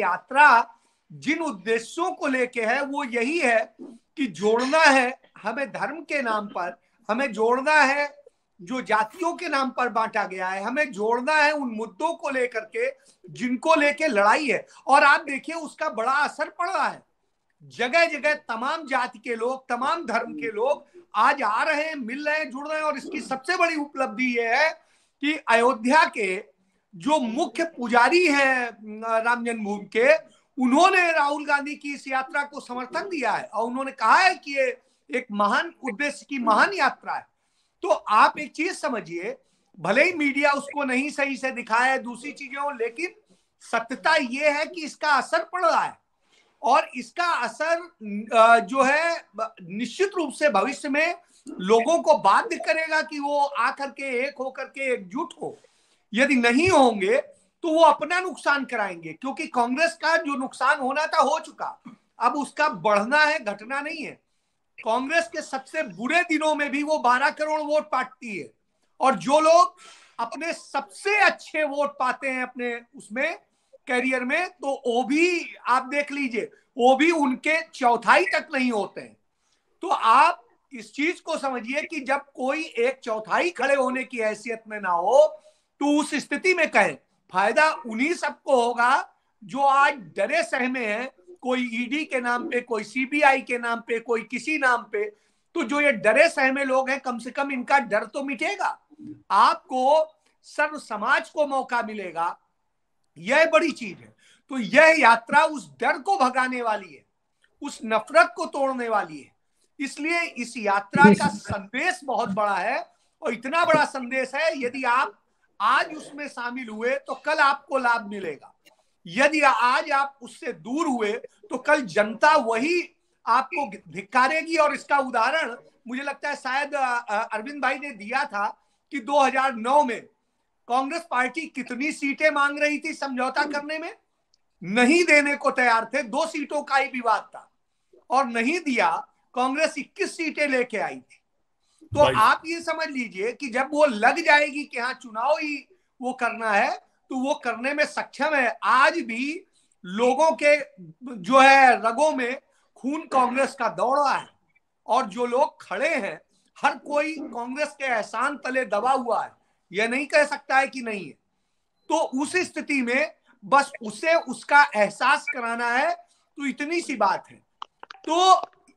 यात्रा जिन उद्देश्यों को लेके है वो यही है कि जोड़ना है हमें धर्म के नाम पर हमें जोड़ना है जो जातियों के नाम पर बांटा गया है हमें जोड़ना है उन मुद्दों को लेकर के जिनको लेके लड़ाई है और आप देखिए उसका बड़ा असर पड़ रहा है जगह जगह तमाम जाति के लोग तमाम धर्म के लोग आज आ रहे हैं मिल रहे हैं जुड़ रहे हैं और इसकी सबसे बड़ी उपलब्धि यह है कि अयोध्या के जो मुख्य पुजारी है राम जन्मभूमि के उन्होंने राहुल गांधी की इस यात्रा को समर्थन दिया है और उन्होंने कहा है कि ये एक महान उद्देश्य की महान यात्रा है तो आप एक चीज समझिए भले ही मीडिया उसको नहीं सही से दिखाया है दूसरी चीजें लेकिन सत्यता ये है कि इसका असर पड़ रहा है और इसका असर जो है निश्चित रूप से भविष्य में लोगों को बाध्य करेगा कि वो आकर के एक होकर के एकजुट हो यदि नहीं होंगे तो वो अपना नुकसान कराएंगे क्योंकि कांग्रेस का जो नुकसान होना था हो चुका अब उसका बढ़ना है घटना नहीं है कांग्रेस के सबसे बुरे दिनों में भी वो बारह करोड़ वोट पाटती है और जो लोग अपने सबसे अच्छे वोट पाते हैं अपने उसमें करियर में तो वो भी आप देख लीजिए वो भी उनके चौथाई तक नहीं होते हैं तो आप इस चीज को समझिए कि जब कोई एक चौथाई खड़े होने की हैसियत में ना हो तो उस स्थिति में कहें फायदा उन्हीं सबको होगा जो आज डरे सहमे हैं कोई ईडी e के नाम पे कोई सीबीआई के नाम पे कोई किसी नाम पे तो जो ये डरे सहमे लोग हैं कम से कम इनका डर तो मिटेगा आपको सर्व समाज को मौका मिलेगा यह बड़ी चीज है तो यह यात्रा उस डर को भगाने वाली है उस नफरत को तोड़ने वाली है इसलिए इस यात्रा का संदेश बहुत बड़ा है और इतना बड़ा संदेश है यदि आप आज उसमें शामिल हुए तो कल आपको लाभ मिलेगा यदि आज आप उससे दूर हुए तो कल जनता वही आपको धिकारेगी और इसका उदाहरण मुझे लगता है शायद अरविंद भाई ने दिया था कि 2009 में कांग्रेस पार्टी कितनी सीटें मांग रही थी समझौता करने में नहीं देने को तैयार थे दो सीटों का ही विवाद था और नहीं दिया कांग्रेस 21 सीटें लेके आई थी तो आप ये समझ लीजिए कि जब वो लग जाएगी कि हाँ चुनाव ही वो करना है तो वो करने में सक्षम है आज भी लोगों के जो है रगों में खून कांग्रेस का दौड़ा है और जो लोग खड़े हैं हर कोई कांग्रेस के एहसान तले दबा हुआ है यह नहीं कह सकता है कि नहीं है तो उस स्थिति में बस उसे उसका एहसास कराना है तो इतनी सी बात है तो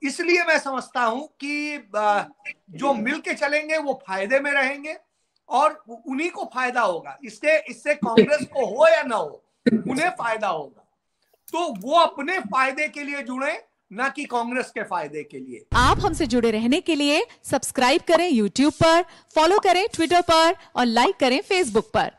इसलिए मैं समझता हूं कि जो मिल के चलेंगे वो फायदे में रहेंगे और उन्हीं को फायदा होगा इससे इससे कांग्रेस को हो या ना हो उन्हें फायदा होगा तो वो अपने फायदे के लिए जुड़े ना कि कांग्रेस के फायदे के लिए आप हमसे जुड़े रहने के लिए सब्सक्राइब करें यूट्यूब पर फॉलो करें ट्विटर पर और लाइक करें फेसबुक पर